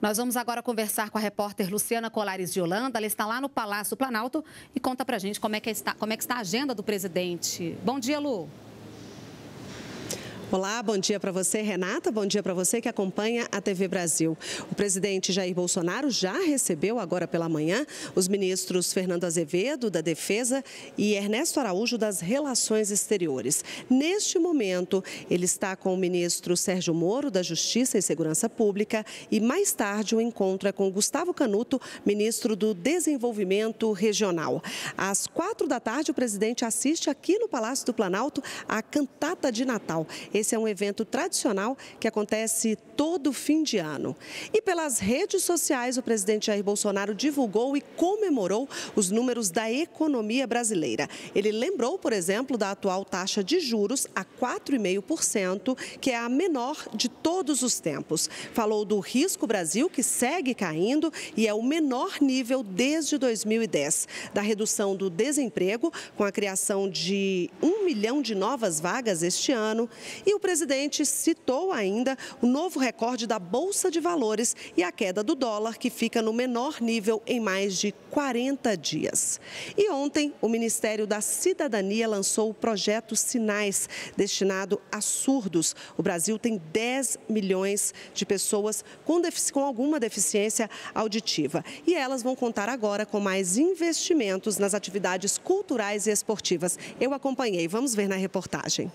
Nós vamos agora conversar com a repórter Luciana Colares de Holanda. Ela está lá no Palácio Planalto e conta para a gente como é que está, como é que está a agenda do presidente. Bom dia, Lu. Olá, bom dia para você, Renata. Bom dia para você que acompanha a TV Brasil. O presidente Jair Bolsonaro já recebeu agora pela manhã os ministros Fernando Azevedo, da Defesa, e Ernesto Araújo, das Relações Exteriores. Neste momento, ele está com o ministro Sérgio Moro, da Justiça e Segurança Pública, e mais tarde o um encontro é com Gustavo Canuto, ministro do Desenvolvimento Regional. Às quatro da tarde, o presidente assiste aqui no Palácio do Planalto a cantata de Natal. Esse é um evento tradicional que acontece todo fim de ano. E pelas redes sociais, o presidente Jair Bolsonaro divulgou e comemorou os números da economia brasileira. Ele lembrou, por exemplo, da atual taxa de juros a 4,5%, que é a menor de todos os tempos. Falou do risco Brasil, que segue caindo e é o menor nível desde 2010, da redução do desemprego, com a criação de um milhão de novas vagas este ano, e o presidente citou ainda o novo recorde da Bolsa de Valores e a queda do dólar, que fica no menor nível em mais de 40 dias. E ontem, o Ministério da Cidadania lançou o projeto Sinais, destinado a surdos. O Brasil tem 10 milhões de pessoas com, com alguma deficiência auditiva. E elas vão contar agora com mais investimentos nas atividades culturais e esportivas. Eu acompanhei, vamos ver na reportagem.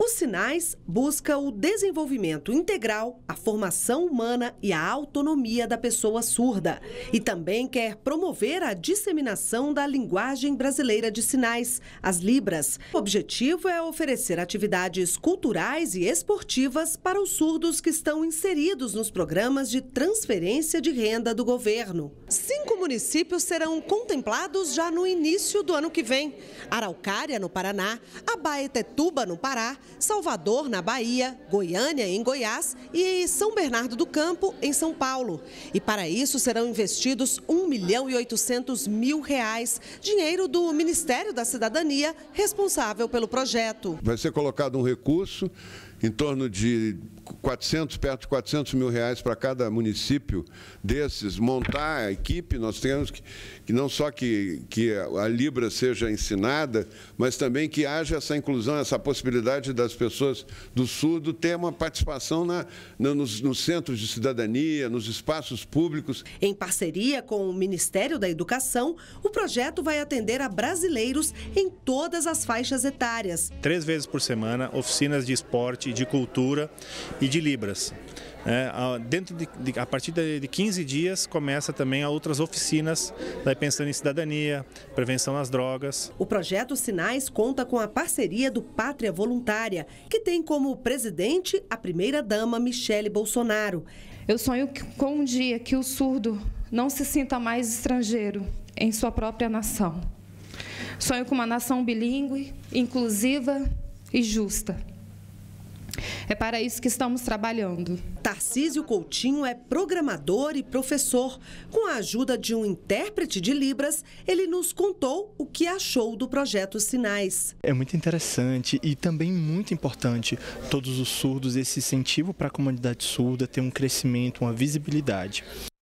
Os sinais busca o desenvolvimento integral, a formação humana e a autonomia da pessoa surda e também quer promover a disseminação da linguagem brasileira de sinais, as Libras. O objetivo é oferecer atividades culturais e esportivas para os surdos que estão inseridos nos programas de transferência de renda do governo. Se cinco municípios serão contemplados já no início do ano que vem. Araucária, no Paraná, Abaetetuba, no Pará, Salvador, na Bahia, Goiânia, em Goiás e São Bernardo do Campo, em São Paulo. E para isso serão investidos 1 milhão e 800 mil reais, dinheiro do Ministério da Cidadania, responsável pelo projeto. Vai ser colocado um recurso em torno de 400, perto de 400 mil reais para cada município desses, montar a equipe, nós temos que, que não só que, que a Libra seja ensinada, mas também que haja essa inclusão, essa possibilidade das pessoas do surdo ter uma participação na, na nos, nos centros de cidadania, nos espaços públicos. Em parceria com o Ministério da Educação, o projeto vai atender a brasileiros em todas as faixas etárias. Três vezes por semana, oficinas de esporte arte, de cultura e de libras. É, dentro de, de, a partir de 15 dias começa também a outras oficinas, daí pensando em cidadania, prevenção às drogas. O projeto Sinais conta com a parceria do Pátria Voluntária, que tem como presidente a primeira-dama Michele Bolsonaro. Eu sonho com um dia que o surdo não se sinta mais estrangeiro em sua própria nação. Sonho com uma nação bilíngue, inclusiva e justa. É para isso que estamos trabalhando. Tarcísio Coutinho é programador e professor. Com a ajuda de um intérprete de Libras, ele nos contou o que achou do projeto Sinais. É muito interessante e também muito importante todos os surdos esse incentivo para a comunidade surda ter um crescimento, uma visibilidade.